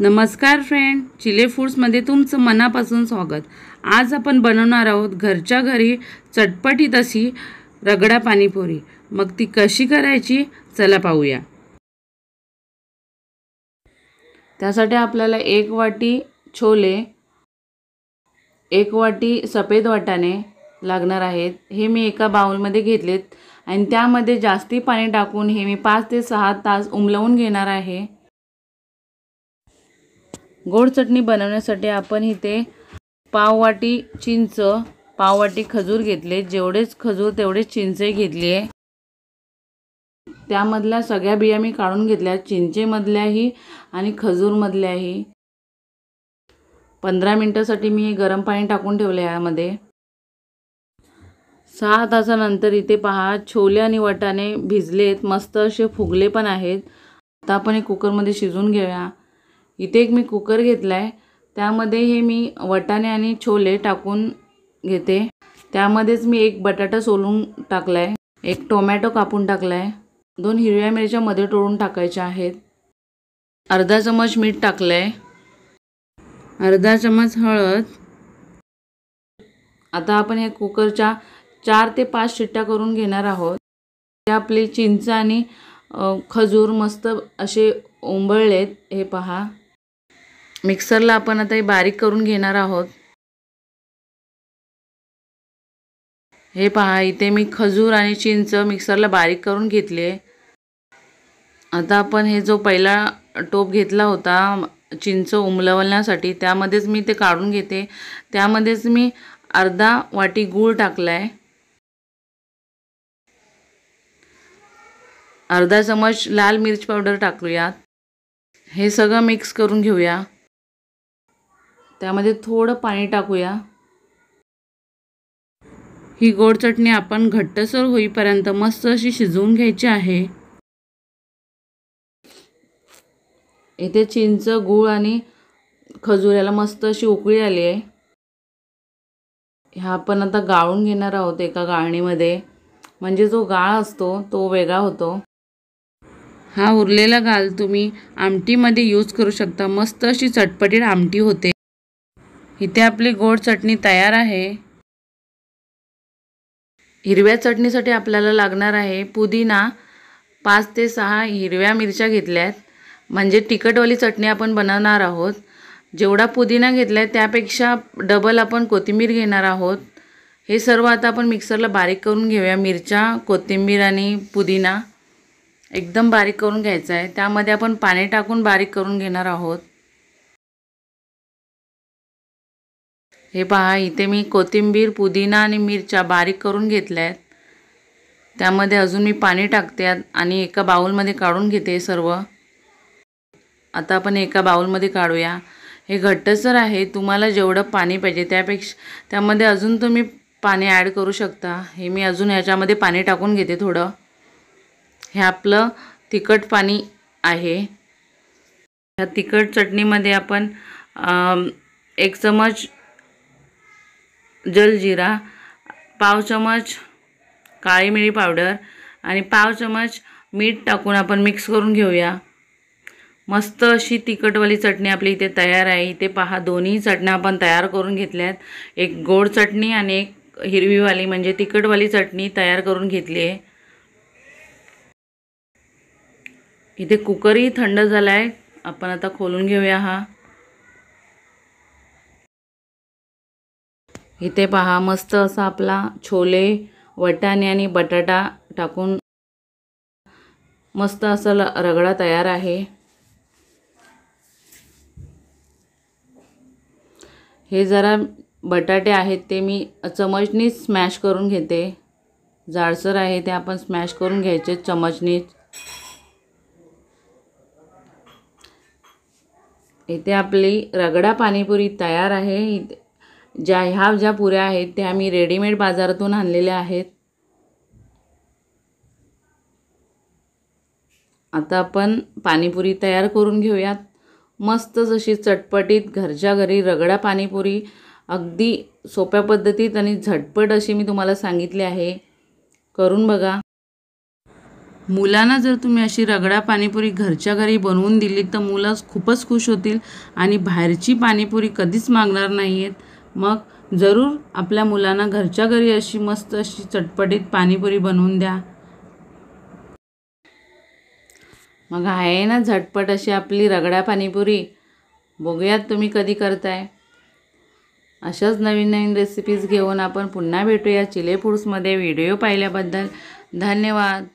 नमस्कार फ्रेंड चिले फूड्समध्ये तुमचं मनापासून स्वागत आज आपण बनवणार आहोत घरच्या घरी चटपटीत अशी रगडा पाणीपुरी मग ती कशी करायची चला पाहूया त्यासाठी आपल्याला एक वाटी छोले एक वाटी सफेद वाटाणे लागणार आहेत हे मी एका बाउलमध्ये घेतलेत आणि त्यामध्ये जास्ती पाणी टाकून हे मी पाच ते सहा तास उमलवून घेणार आहे गोड चटणी बनवण्यासाठी आपण इथे पाववाटी चिंच पाववाटी खजूर घेतले जेवढेच खजूर तेवढेच चिंचे घेतली आहे त्यामधल्या सगळ्या बिया मी काढून घेतल्या चिंचेमधल्याही आणि खजूरमधल्याही पंधरा मिनटासाठी मी गरम पाणी टाकून ठेवलं यामध्ये सहा तासानंतर इथे पहा छोले आणि वटाणे भिजलेत मस्त असे फुगले पण आहेत आता आपण हे कुकरमध्ये शिजून घेऊया इथे एक मी कुकर घेतला आहे त्यामध्ये हे मी वटाणे आणि छोले टाकून घेते त्यामध्येच मी एक बटाटा सोलून टाकला एक टोमॅटो कापून टाकला दोन हिरव्या मिरच्या मध्ये तोडून टाकायच्या आहेत अर्धा चमच मीठ टाकलं अर्धा चमच हळद आता आपण हे कुकरच्या चार ते पाच शिट्ट्या करून घेणार आहोत ते आपली चिंच आणि खजूर मस्त असे ओंबळलेत हे पहा मिक्सरला आपण आता हे बारीक करून घेणार आहोत हे पहा इथे मी खजूर आणि चिंच मिक्सरला बारीक करून घेतले आता आपण हे जो पहिला टोप घेतला होता चिंच उमलवण्यासाठी त्यामध्येच मी ते काढून घेते त्यामध्येच मी अर्धा वाटी गूळ टाकला अर्धा चमच लाल मिरच पावडर टाकूयात हे सगळं मिक्स करून घेऊया त्यामध्ये थोडं पाणी टाकूया ही गोड चटणी आपण घट्टसर होईपर्यंत मस्त अशी शिजवून घ्यायची आहे इथे चिंच गूळ आणि खजूर याला मस्त अशी उकळी आली आहे ह्या आपण आता गाळून घेणार आहोत एका गाळणीमध्ये म्हणजे जो गाळ असतो तो वेगळा होतो हा उरलेला गाळ तुम्ही आमटीमध्ये यूज करू शकता मस्त अशी चटपटीत आमटी होते इथे आपली गोड चटणी तयार आहे हिरव्या चटणीसाठी आपल्याला लागणार आहे पुदिना पाच ते सहा हिरव्या मिरच्या घेतल्यात म्हणजे तिखटवाली चटणी आपण बनवणार आहोत जेवढा पुदिना घेतला आहे त्यापेक्षा डबल आपण कोथिंबीर घेणार आहोत हे सर्व आता आपण मिक्सरला बारीक करून घेऊया मिरच्या कोथिंबीर आणि पुदिना एकदम बारीक करून घ्यायचा आहे त्यामध्ये आपण पाणी टाकून बारीक करून घेणार आहोत हे पहा इथे मी कोथिंबीर पुदिना आणि मिरच्या बारीक करून घेतल्या आहेत त्यामध्ये अजून मी पाणी टाकते आणि एका बाऊलमध्ये काढून घेते सर्व आता आपण एका बाऊलमध्ये काढूया हे घट्टसर आहे तुम्हाला जेवढं पाणी पाहिजे त्यापेक्षा त्यामध्ये अजून तुम्ही पाणी ॲड करू शकता हे मी अजून ह्याच्यामध्ये पाणी टाकून घेते थोडं हे आपलं तिखट पाणी आहे ह्या तिखट चटणीमध्ये आपण एक चमच जलजिरा पाव चमच काळी मिरी पावडर आणि पाव चमच मीठ टाकून आपण मिक्स करून घेऊया मस्त अशी तिखटवाली चटणी आपली इथे तयार आहे इथे पहा दोन्ही चटण्या आपण तयार करून घेतल्यात एक गोड चटणी आणि एक हिरवीवाली म्हणजे तिखटवाली चटणी तयार करून घेतली आहे इथे कुकरही थंड झाला आहे आपण आता खोलून घेऊया हा इथे पहा मस्त असा आपला छोले वटाणे आणि बटाटा टाकून मस्त असा रगडा तयार आहे हे जरा बटाटे आहेत ते मी चमचनीच स्मॅश करून घेते जाडसर आहे ते आपण स्मॅश करून घ्यायचे चमचनीच इथे आपली रगडा पाणीपुरी तयार आहे इथे ज्या ह्या ज्या पुऱ्या आहेत त्या मी रेडीमेड बाजारातून आणलेल्या आहेत आता आपण पाणीपुरी तयार करून घेऊयात मस्त जशी चटपटीत घरच्या घरी रगडा पाणीपुरी अगदी सोप्या पद्धतीत आणि झटपट अशी मी तुम्हाला सांगितले आहे करून बघा मुलांना जर तुम्ही अशी रगडा पाणीपुरी घरच्या घरी बनवून दिली तर मुलं खूपच खुश होतील आणि बाहेरची पाणीपुरी कधीच मागणार नाही आहेत मग जरूर आपल्या मुलांना घरच्या घरी अशी मस्त अशी चटपटीत पाणीपुरी बनवून द्या मग आहे ना झटपट अशी आपली रगडा पाणीपुरी बघूयात तुम्ही कधी करताय अशाच नवीन नवीन रेसिपीज घेऊन आपण पुन्हा भेटूया चिले फूड्समध्ये व्हिडिओ पाहिल्याबद्दल धन्यवाद